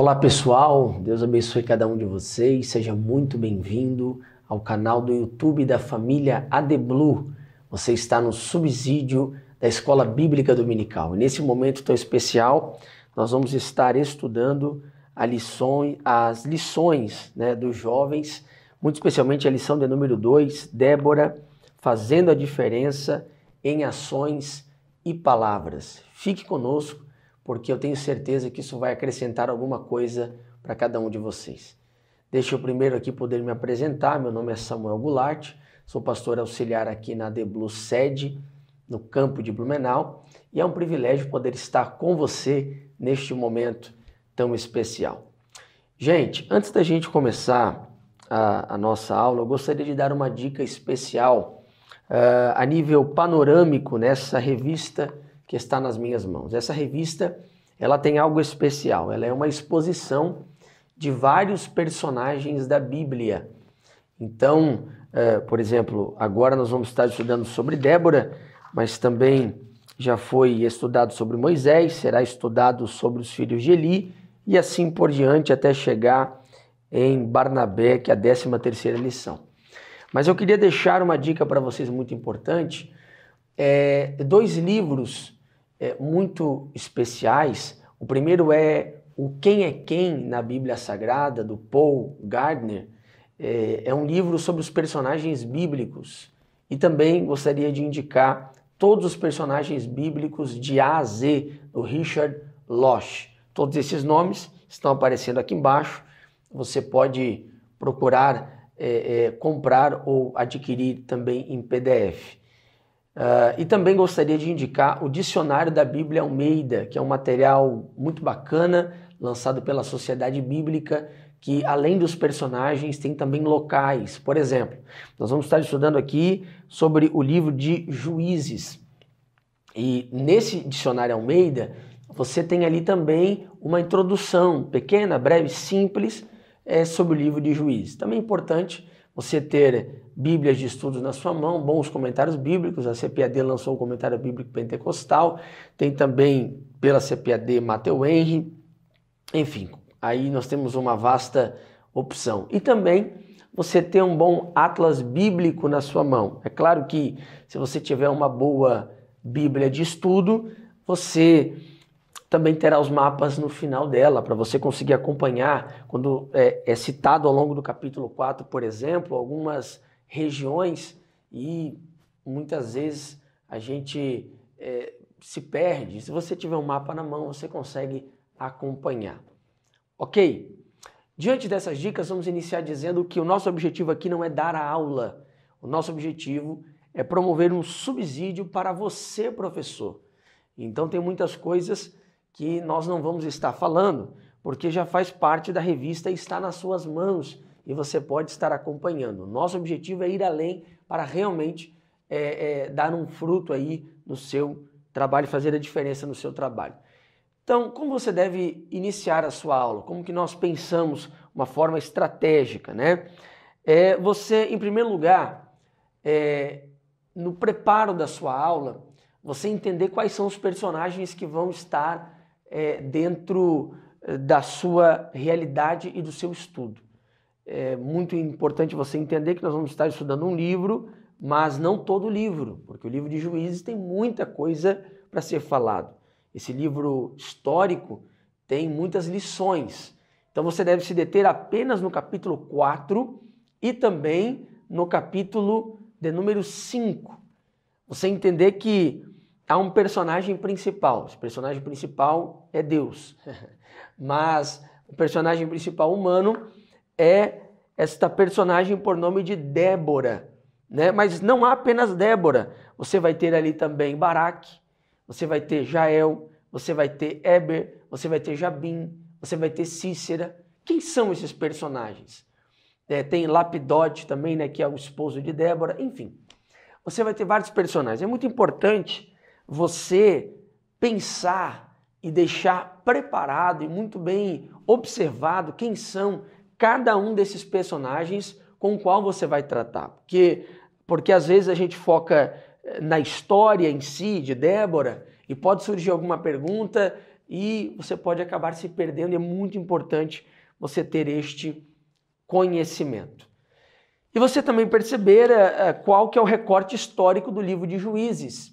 Olá pessoal, Deus abençoe cada um de vocês, seja muito bem-vindo ao canal do YouTube da família Adeblu. Você está no subsídio da Escola Bíblica Dominical. nesse momento tão especial, nós vamos estar estudando as lições né, dos jovens, muito especialmente a lição de número 2, Débora, fazendo a diferença em ações e palavras. Fique conosco porque eu tenho certeza que isso vai acrescentar alguma coisa para cada um de vocês. Deixa eu primeiro aqui poder me apresentar. Meu nome é Samuel Goulart, sou pastor auxiliar aqui na The Blue Sede, no campo de Blumenau, e é um privilégio poder estar com você neste momento tão especial. Gente, antes da gente começar a, a, nossa aula, eu gostaria de dar uma dica especial uh, a nível panorâmico nessa revista que está nas minhas mãos. Essa revista, ela tem algo especial. Ela é uma exposição de vários personagens da Bíblia. Então, uh, por exemplo, agora nós vamos estar estudando sobre Débora, mas também já foi estudado sobre Moisés, será estudado sobre os filhos de Eli e assim por diante até chegar em Barnabé, que é a 13 terceira lição. Mas eu queria deixar uma dica para vocês muito importante. É, dois livros é, muito especiais. O primeiro é o Quem é Quem na Bíblia Sagrada, do Paul Gardner. É, é um livro sobre os personagens bíblicos. E também gostaria de indicar todos os personagens bíblicos de A a Z, do Richard Losh. Todos esses nomes estão aparecendo aqui embaixo. Você pode procurar é, é, comprar ou adquirir também em PDF. Uh, e também gostaria de indicar o Dicionário da Bíblia Almeida, que é um material muito bacana, lançado pela Sociedade Bíblica, que além dos personagens tem também locais. Por exemplo, nós vamos estar estudando aqui sobre o livro de Juízes. E nesse Dicionário Almeida, você tem ali também uma introdução pequena, breve, simples, é, sobre o livro de Juízes. Também é importante você ter Bíblias de estudos na sua mão, bons comentários bíblicos. A CPAD lançou o comentário bíblico pentecostal, tem também pela CPAD Mateu Henry. Enfim, aí nós temos uma vasta opção. E também você ter um bom atlas bíblico na sua mão. É claro que se você tiver uma boa Bíblia de estudo, você também terá os mapas no final dela, para você conseguir acompanhar. Quando é, é, citado ao longo do capítulo 4, por exemplo, algumas regiões e muitas vezes a gente é, se perde. Se você tiver um mapa na mão, você consegue acompanhar. Ok? Diante dessas dicas, vamos iniciar dizendo que o nosso objetivo aqui não é dar a aula. O nosso objetivo é promover um subsídio para você, professor. Então, tem muitas coisas que nós não vamos estar falando, porque já faz parte da revista e está nas suas mãos e você pode estar acompanhando. Nosso objetivo é ir além para realmente é, é, dar um fruto aí no seu trabalho, fazer a diferença no seu trabalho. Então, como você deve iniciar a sua aula? Como que nós pensamos uma forma estratégica, né? É, você, em primeiro lugar, é, no preparo da sua aula, você entender quais são os personagens que vão estar é, dentro eh, da sua realidade e do seu estudo. É muito importante você entender que nós vamos estar estudando um livro, mas não todo o livro, porque o livro de Juízes tem muita coisa para ser falado. Esse livro histórico tem muitas lições. Então você deve se deter apenas no capítulo 4 e também no capítulo de número 5. Você entender que há um personagem principal. O personagem principal é Deus. Mas o personagem principal humano é esta personagem por nome de Débora. Né? Mas não há apenas Débora. Você vai ter ali também Baraque, você vai ter Jael, você vai ter Eber, você vai ter Jabim, você vai ter Cícera. Quem são esses personagens? É, tem Lapidote também, né, que é o esposo de Débora, enfim. Você vai ter vários personagens. É muito importante você pensar e deixar preparado e muito bem observado quem são cada um desses personagens com o qual você vai tratar. Porque, porque às vezes a gente foca eh, na história em si de Débora e pode surgir alguma pergunta e você pode acabar se perdendo e é muito importante você ter este conhecimento. E você também perceber eh, eh, qual que é o recorte histórico do livro de Juízes.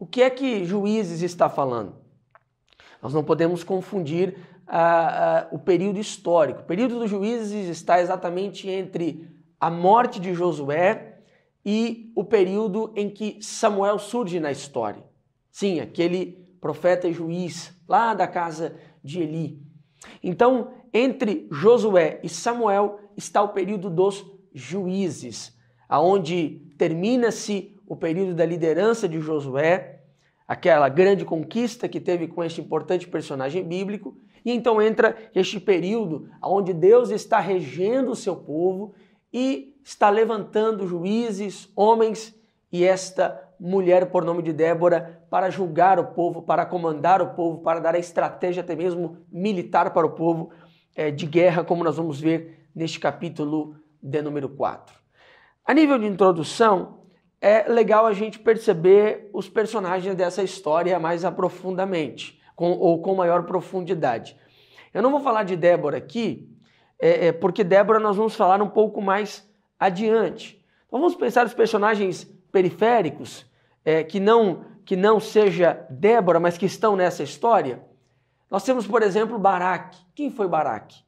O que é que Juízes está falando? Nós não podemos confundir ah, ah, o período histórico. O período dos Juízes está exatamente entre a morte de Josué e o período em que Samuel surge na história. Sim, aquele profeta e juiz lá da casa de Eli. Então, entre Josué e Samuel está o período dos juízes, aonde termina-se o período da liderança de Josué, aquela grande conquista que teve com este importante personagem bíblico, e então entra este período onde Deus está regendo o seu povo e está levantando juízes, homens e esta mulher por nome de Débora para julgar o povo, para comandar o povo, para dar a estratégia até mesmo militar para o povo é, de guerra, como nós vamos ver neste capítulo de número 4. A nível de introdução, é legal a gente perceber os personagens dessa história mais aprofundamente, com, ou com maior profundidade. Eu não vou falar de Débora aqui, é, é, porque Débora nós vamos falar um pouco mais adiante. Então vamos pensar os personagens periféricos, é, que, não, que não seja Débora, mas que estão nessa história. Nós temos, por exemplo, Baraque. Quem foi Baraque?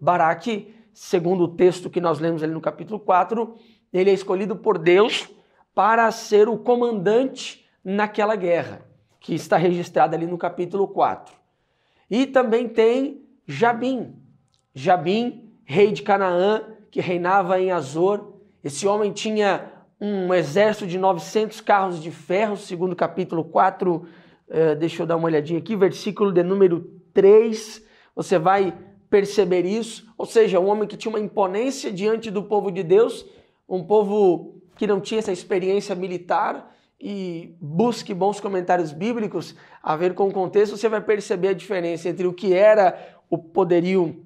Baraque, segundo o texto que nós lemos ali no capítulo 4, ele é escolhido por Deus para ser o comandante naquela guerra, que está registrada ali no capítulo 4. E também tem Jabim. Jabim, rei de Canaã, que reinava em Azor. Esse homem tinha um exército de 900 carros de ferro, segundo capítulo 4, eh, deixa eu dar uma olhadinha aqui, versículo de número 3. Você vai perceber isso, ou seja, um homem que tinha uma imponência diante do povo de Deus, um povo que não tinha essa experiência militar e busque bons comentários bíblicos a ver com o contexto, você vai perceber a diferença entre o que era o poderio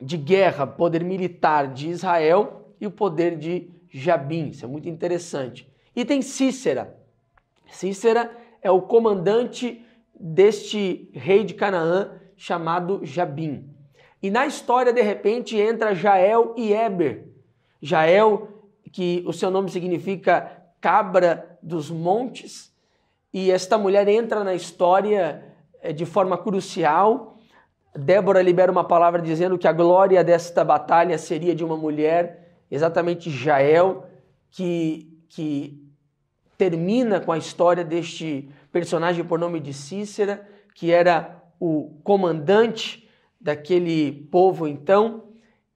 de guerra, poder militar de Israel e o poder de Jabim. Isso é muito interessante. E tem Cícera. Cícera é o comandante deste rei de Canaã chamado Jabim. E na história, de repente, entra Jael e Eber. Jael que o seu nome significa cabra dos montes, e esta mulher entra na história eh, de forma crucial. Débora libera uma palavra dizendo que a glória desta batalha seria de uma mulher, exatamente Jael, que, que termina com a história deste personagem por nome de Cícera, que era o comandante daquele povo então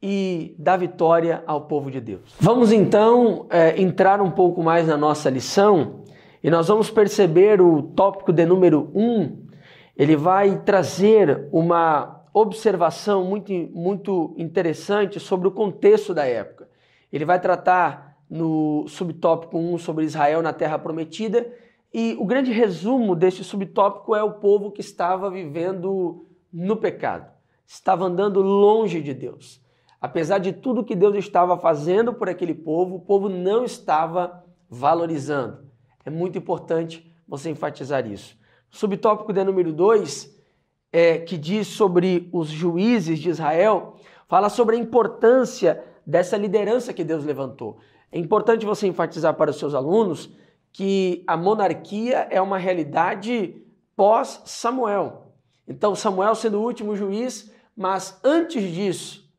e dá vitória ao povo de Deus. Vamos então é, entrar um pouco mais na nossa lição e nós vamos perceber o tópico de número 1. Um, ele vai trazer uma observação muito, muito interessante sobre o contexto da época. Ele vai tratar no subtópico 1 um, sobre Israel na Terra Prometida e o grande resumo deste subtópico é o povo que estava vivendo no pecado, estava andando longe de Deus Apesar de tudo que Deus estava fazendo por aquele povo, o povo não estava valorizando. É muito importante você enfatizar isso. Subtópico de número 2, é, que diz sobre os juízes de Israel, fala sobre a importância dessa liderança que Deus levantou. É importante você enfatizar para os seus alunos que a monarquia é uma realidade pós-Samuel. Então, Samuel sendo o último juiz, mas antes disso,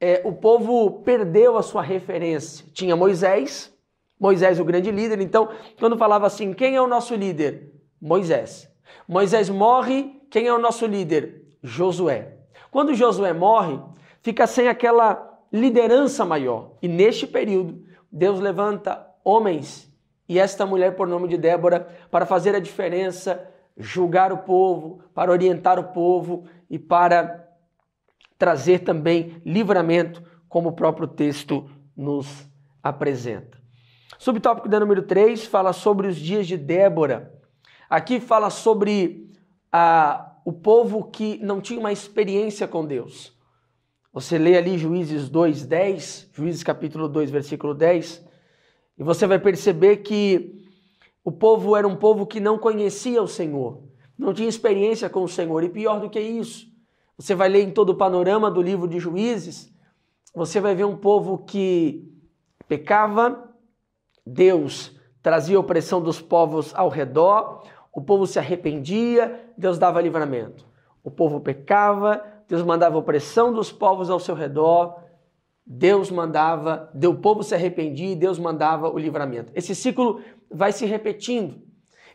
é, o povo perdeu a sua referência. Tinha Moisés, Moisés o grande líder. Então, quando falava assim, quem é o nosso líder? Moisés. Moisés morre, quem é o nosso líder? Josué. Quando Josué morre, fica sem aquela liderança maior. E neste período, Deus levanta homens e esta mulher por nome de Débora para fazer a diferença, julgar o povo, para orientar o povo e para trazer também livramento, como o próprio texto nos apresenta. Subtópico da número 3 fala sobre os dias de Débora. Aqui fala sobre a, o povo que não tinha uma experiência com Deus. Você lê ali Juízes 2, 10, Juízes capítulo 2, versículo 10, e você vai perceber que o povo era um povo que não conhecia o Senhor, não tinha experiência com o Senhor, e pior do que isso, você vai ler em todo o panorama do livro de Juízes, você vai ver um povo que pecava, Deus trazia a opressão dos povos ao redor, o povo se arrependia, Deus dava livramento. O povo pecava, Deus mandava opressão dos povos ao seu redor, Deus mandava, o povo se arrependia e Deus mandava o livramento. Esse ciclo vai se repetindo.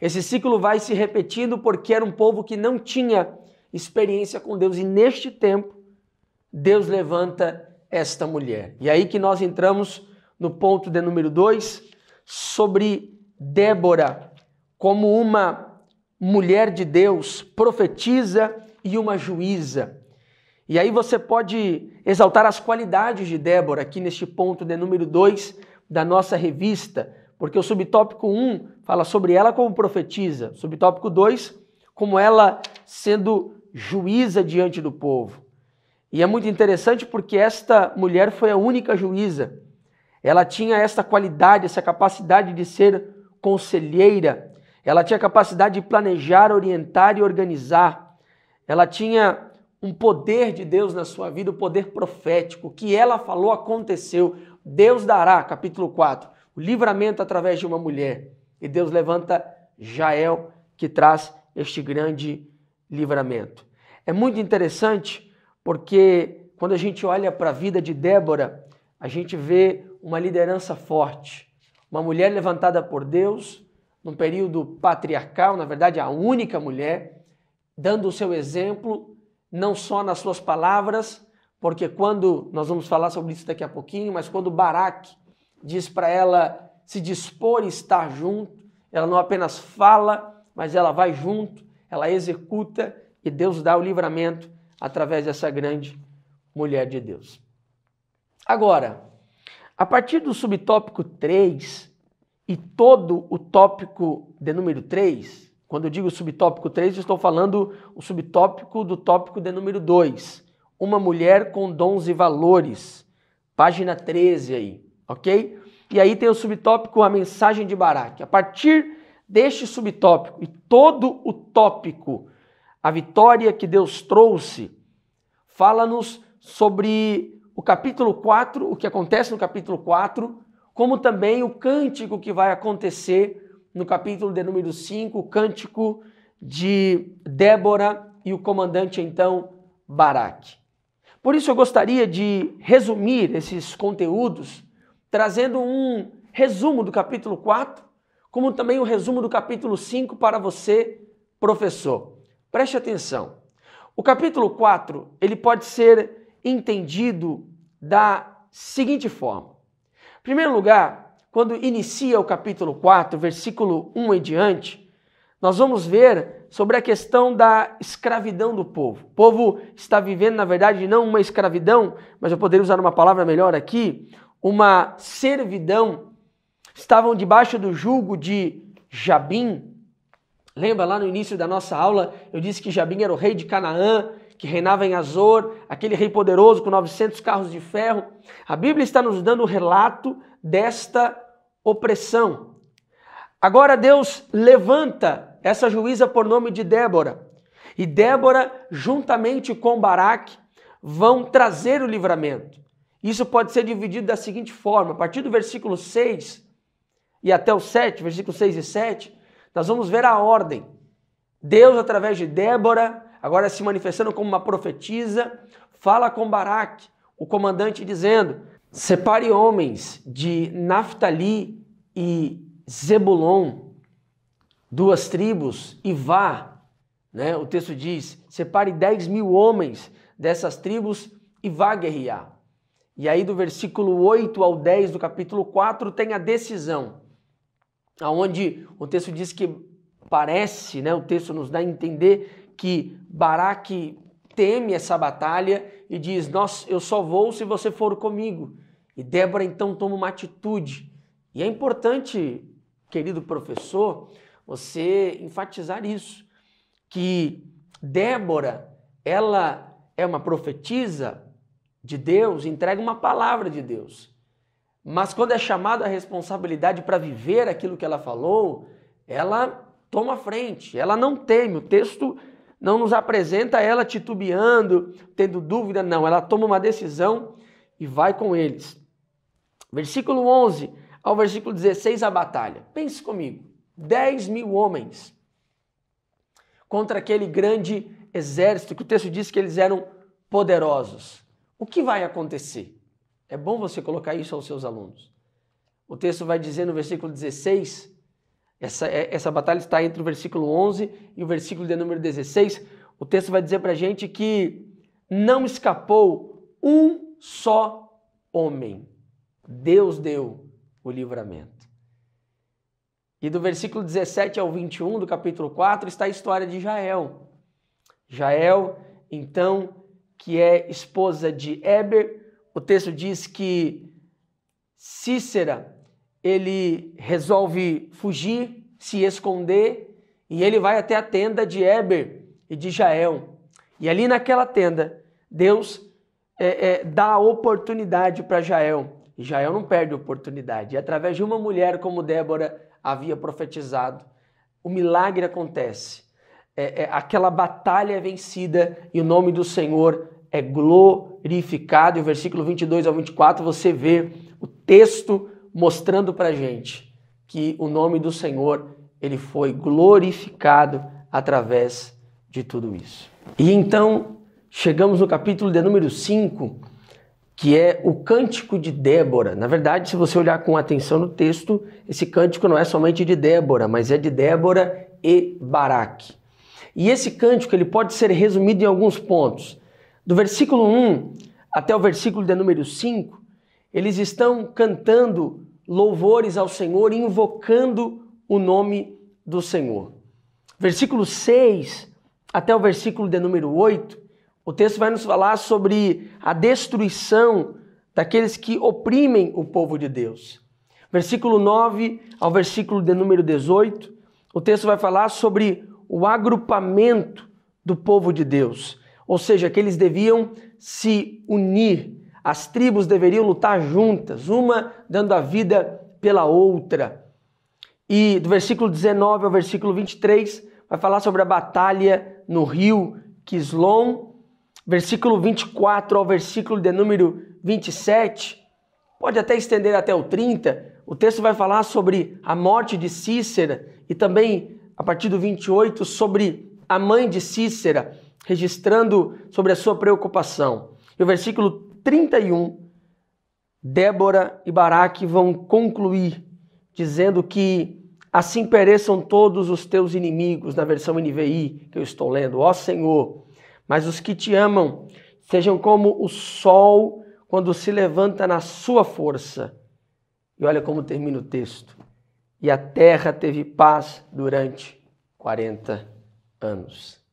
Esse ciclo vai se repetindo porque era um povo que não tinha experiência com Deus. E neste tempo, Deus levanta esta mulher. E aí que nós entramos no ponto de número 2, sobre Débora, como uma mulher de Deus, profetiza e uma juíza. E aí você pode exaltar as qualidades de Débora aqui neste ponto de número 2 da nossa revista, porque o subtópico 1 um fala sobre ela como profetiza, subtópico 2, como ela sendo juíza diante do povo. E é muito interessante porque esta mulher foi a única juíza. Ela tinha esta qualidade, essa capacidade de ser conselheira. Ela tinha capacidade de planejar, orientar e organizar. Ela tinha um poder de Deus na sua vida, o um poder profético. O que ela falou aconteceu. Deus dará, capítulo 4, o livramento através de uma mulher. E Deus levanta Jael, que traz este grande livramento. É muito interessante porque quando a gente olha para a vida de Débora, a gente vê uma liderança forte, uma mulher levantada por Deus, num período patriarcal, na verdade, a única mulher, dando o seu exemplo, não só nas suas palavras, porque quando nós vamos falar sobre isso daqui a pouquinho, mas quando Baraque diz para ela se dispor e estar junto, ela não apenas fala, mas ela vai junto, ela executa e Deus dá o livramento através dessa grande mulher de Deus. Agora, a partir do subtópico 3 e todo o tópico de número 3, quando eu digo subtópico 3, estou falando o subtópico do tópico de número 2, uma mulher com dons e valores, página 13 aí, ok? E aí tem o subtópico a mensagem de Baraque. A partir deste subtópico e todo o tópico, a vitória que Deus trouxe, fala-nos sobre o capítulo 4, o que acontece no capítulo 4, como também o cântico que vai acontecer no capítulo de número 5, o cântico de Débora e o comandante então Baraque. Por isso eu gostaria de resumir esses conteúdos trazendo um resumo do capítulo 4 como também o resumo do capítulo 5 para você, professor. Preste atenção. O capítulo 4, ele pode ser entendido da seguinte forma. Em primeiro lugar, quando inicia o capítulo 4, versículo 1 em diante, nós vamos ver sobre a questão da escravidão do povo. O povo está vivendo, na verdade, não uma escravidão, mas eu poderia usar uma palavra melhor aqui, uma servidão estavam debaixo do jugo de Jabim. Lembra lá no início da nossa aula, eu disse que Jabim era o rei de Canaã, que reinava em Azor, aquele rei poderoso com 900 carros de ferro. A Bíblia está nos dando o relato desta opressão. Agora Deus levanta essa juíza por nome de Débora. E Débora, juntamente com Baraque, vão trazer o livramento. Isso pode ser dividido da seguinte forma: a partir do versículo 6, e até o 7, versículos 6 e 7, nós vamos ver a ordem. Deus, através de Débora, agora se manifestando como uma profetisa, fala com Baraque, o comandante, dizendo: Separe homens de Naftali e Zebulon, duas tribos, e vá. Né? O texto diz: Separe 10 mil homens dessas tribos e vá guerrear. E aí, do versículo 8 ao 10 do capítulo 4, tem a decisão aonde o texto diz que parece, né, o texto nos dá a entender que Baraque teme essa batalha e diz: "Nós, eu só vou se você for comigo". E Débora então toma uma atitude. E é importante, querido professor, você enfatizar isso, que Débora, ela é uma profetisa de Deus, entrega uma palavra de Deus. Mas quando é chamada a responsabilidade para viver aquilo que ela falou, ela toma frente, ela não teme. O texto não nos apresenta ela titubeando, tendo dúvida, não. Ela toma uma decisão e vai com eles. Versículo 11 ao versículo 16, a batalha. Pense comigo: 10 mil homens contra aquele grande exército que o texto diz que eles eram poderosos. O que vai acontecer? É bom você colocar isso aos seus alunos. O texto vai dizer no versículo 16, essa, é, essa batalha está entre o versículo 11 e o versículo de número 16. O texto vai dizer para a gente que não escapou um só homem. Deus deu o livramento. E do versículo 17 ao 21 do capítulo 4 está a história de Jael. Jael, então, que é esposa de Eber, o texto diz que Cícera, ele resolve fugir, se esconder, e ele vai até a tenda de Éber e de Jael. E ali naquela tenda, Deus é, é, dá a oportunidade para Jael. E Jael não perde a oportunidade. E através de uma mulher como Débora havia profetizado, o milagre acontece. É, é aquela batalha é vencida e o nome do Senhor é glorificado verificado, e o versículo 22 ao 24 você vê o texto mostrando para gente que o nome do Senhor ele foi glorificado através de tudo isso. E então chegamos no capítulo de número 5, que é o cântico de Débora. Na verdade, se você olhar com atenção no texto, esse cântico não é somente de Débora, mas é de Débora e Baraque. E esse cântico ele pode ser resumido em alguns pontos. Do versículo 1 até o versículo de número 5, eles estão cantando louvores ao Senhor, invocando o nome do Senhor. Versículo 6 até o versículo de número 8, o texto vai nos falar sobre a destruição daqueles que oprimem o povo de Deus. Versículo 9 ao versículo de número 18, o texto vai falar sobre o agrupamento do povo de Deus. Ou seja, que eles deviam se unir, as tribos deveriam lutar juntas, uma dando a vida pela outra. E do versículo 19 ao versículo 23 vai falar sobre a batalha no rio Quislon. Versículo 24 ao versículo de número 27, pode até estender até o 30. O texto vai falar sobre a morte de Cícera e também a partir do 28 sobre a mãe de Cícera registrando sobre a sua preocupação. E o versículo 31, Débora e Baraque vão concluir dizendo que assim pereçam todos os teus inimigos, na versão NVI que eu estou lendo. Ó Senhor, mas os que te amam sejam como o sol quando se levanta na sua força. E olha como termina o texto. E a terra teve paz durante 40 anos.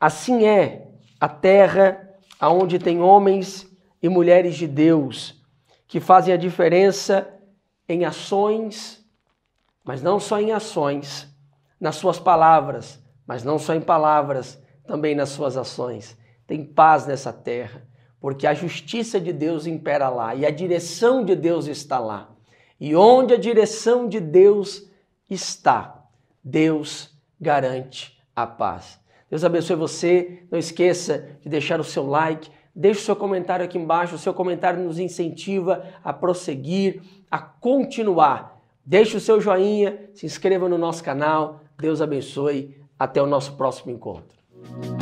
Assim é a terra aonde tem homens e mulheres de Deus que fazem a diferença em ações, mas não só em ações, nas suas palavras, mas não só em palavras, também nas suas ações. Tem paz nessa terra, porque a justiça de Deus impera lá e a direção de Deus está lá. E onde a direção de Deus está, Deus garante a paz. Deus abençoe você. Não esqueça de deixar o seu like, deixe o seu comentário aqui embaixo. O seu comentário nos incentiva a prosseguir, a continuar. Deixe o seu joinha, se inscreva no nosso canal. Deus abençoe. Até o nosso próximo encontro.